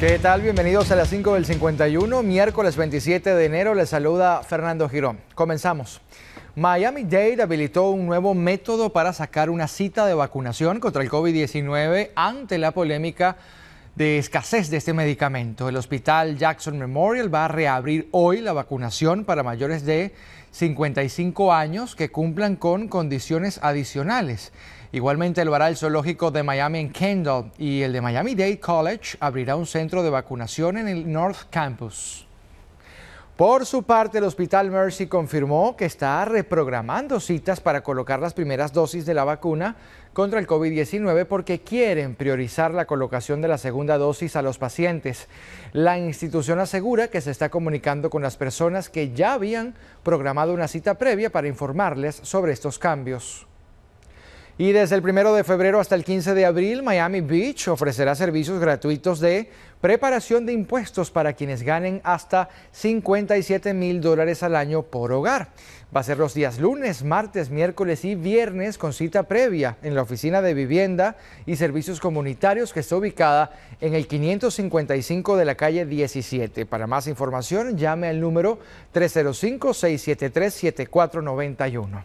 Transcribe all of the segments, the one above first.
¿Qué tal? Bienvenidos a las 5 del 51, miércoles 27 de enero. Les saluda Fernando Girón. Comenzamos. Miami Dade habilitó un nuevo método para sacar una cita de vacunación contra el COVID-19 ante la polémica de escasez de este medicamento. El Hospital Jackson Memorial va a reabrir hoy la vacunación para mayores de 55 años que cumplan con condiciones adicionales. Igualmente el hará el zoológico de Miami en Kendall y el de Miami Dade College abrirá un centro de vacunación en el North Campus. Por su parte, el Hospital Mercy confirmó que está reprogramando citas para colocar las primeras dosis de la vacuna contra el COVID-19 porque quieren priorizar la colocación de la segunda dosis a los pacientes. La institución asegura que se está comunicando con las personas que ya habían programado una cita previa para informarles sobre estos cambios. Y desde el primero de febrero hasta el 15 de abril, Miami Beach ofrecerá servicios gratuitos de preparación de impuestos para quienes ganen hasta 57 mil dólares al año por hogar. Va a ser los días lunes, martes, miércoles y viernes con cita previa en la Oficina de Vivienda y Servicios Comunitarios que está ubicada en el 555 de la calle 17. Para más información, llame al número 305-673-7491.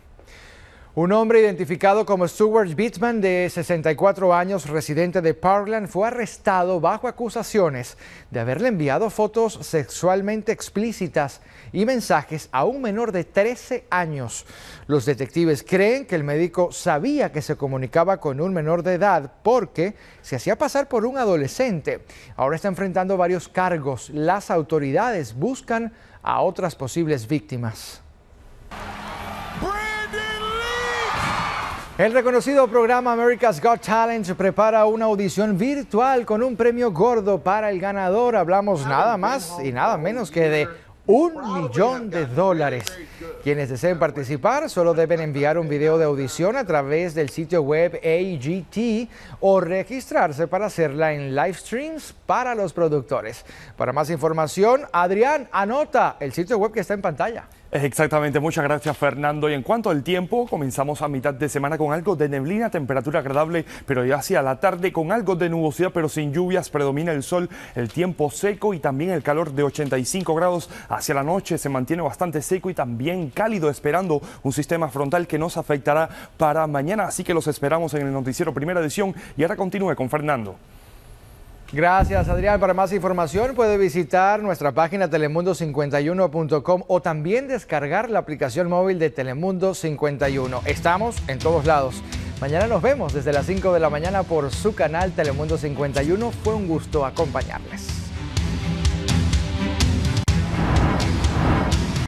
Un hombre identificado como Stuart Bittman, de 64 años, residente de Parkland, fue arrestado bajo acusaciones de haberle enviado fotos sexualmente explícitas y mensajes a un menor de 13 años. Los detectives creen que el médico sabía que se comunicaba con un menor de edad porque se hacía pasar por un adolescente. Ahora está enfrentando varios cargos. Las autoridades buscan a otras posibles víctimas. El reconocido programa America's Got Talent prepara una audición virtual con un premio gordo para el ganador. Hablamos ah, nada más y nada menos que de un millón de dólares. Quienes deseen participar solo deben enviar un video de audición a través del sitio web AGT o registrarse para hacerla en live streams para los productores. Para más información, Adrián, anota el sitio web que está en pantalla. Exactamente, muchas gracias Fernando. Y en cuanto al tiempo, comenzamos a mitad de semana con algo de neblina, temperatura agradable, pero ya hacia la tarde con algo de nubosidad, pero sin lluvias, predomina el sol, el tiempo seco y también el calor de 85 grados. Hacia la noche se mantiene bastante seco y también cálido, esperando un sistema frontal que nos afectará para mañana. Así que los esperamos en el noticiero Primera Edición. Y ahora continúe con Fernando. Gracias Adrián. Para más información puede visitar nuestra página telemundo51.com o también descargar la aplicación móvil de Telemundo 51. Estamos en todos lados. Mañana nos vemos desde las 5 de la mañana por su canal Telemundo 51. Fue un gusto acompañarles.